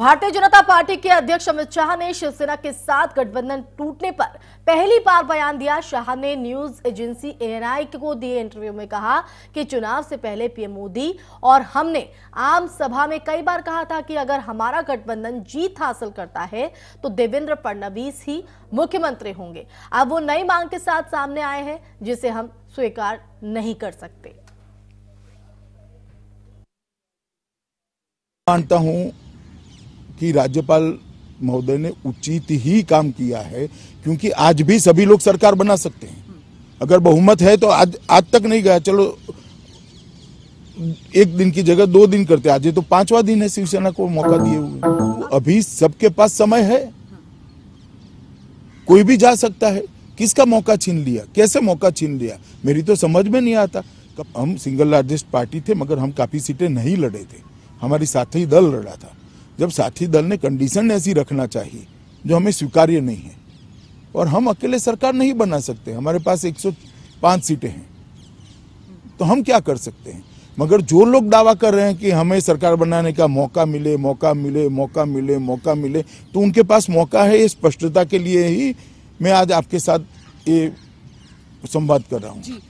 भारतीय जनता पार्टी के अध्यक्ष अमित शाह ने शिवसेना के साथ गठबंधन टूटने पर पहली बार बयान दिया शाह ने न्यूज एजेंसी एएनआई को दिए इंटरव्यू में कहा कि चुनाव से पहले पीएम मोदी और हमने आम सभा में कई बार कहा था कि अगर हमारा गठबंधन जीत हासिल करता है तो देवेंद्र फडणवीस ही मुख्यमंत्री होंगे अब वो नई मांग के साथ सामने आए हैं जिसे हम स्वीकार नहीं कर सकते मानता हूं कि राज्यपाल महोदय ने उचित ही काम किया है क्योंकि आज भी सभी लोग सरकार बना सकते हैं अगर बहुमत है तो आज आज तक नहीं गया चलो एक दिन की जगह दो दिन करते आज ये तो पांचवा दिन है शिवसेना को मौका दिए हुए तो अभी सबके पास समय है कोई भी जा सकता है किसका मौका छीन लिया कैसे मौका छीन लिया मेरी तो समझ में नहीं आता हम सिंगल लार्जेस्ट पार्टी थे मगर हम काफी सीटें नहीं लड़े थे हमारी साथ ही दल लड़ा था जब साथी दल ने कंडीशन ऐसी रखना चाहिए जो हमें स्वीकार्य नहीं है और हम अकेले सरकार नहीं बना सकते हमारे पास 105 सीटें हैं तो हम क्या कर सकते हैं मगर जो लोग दावा कर रहे हैं कि हमें सरकार बनाने का मौका मिले मौका मिले मौका मिले मौका मिले तो उनके पास मौका है ये स्पष्टता के लिए ही मैं आज आपके साथ ये संवाद कर रहा हूँ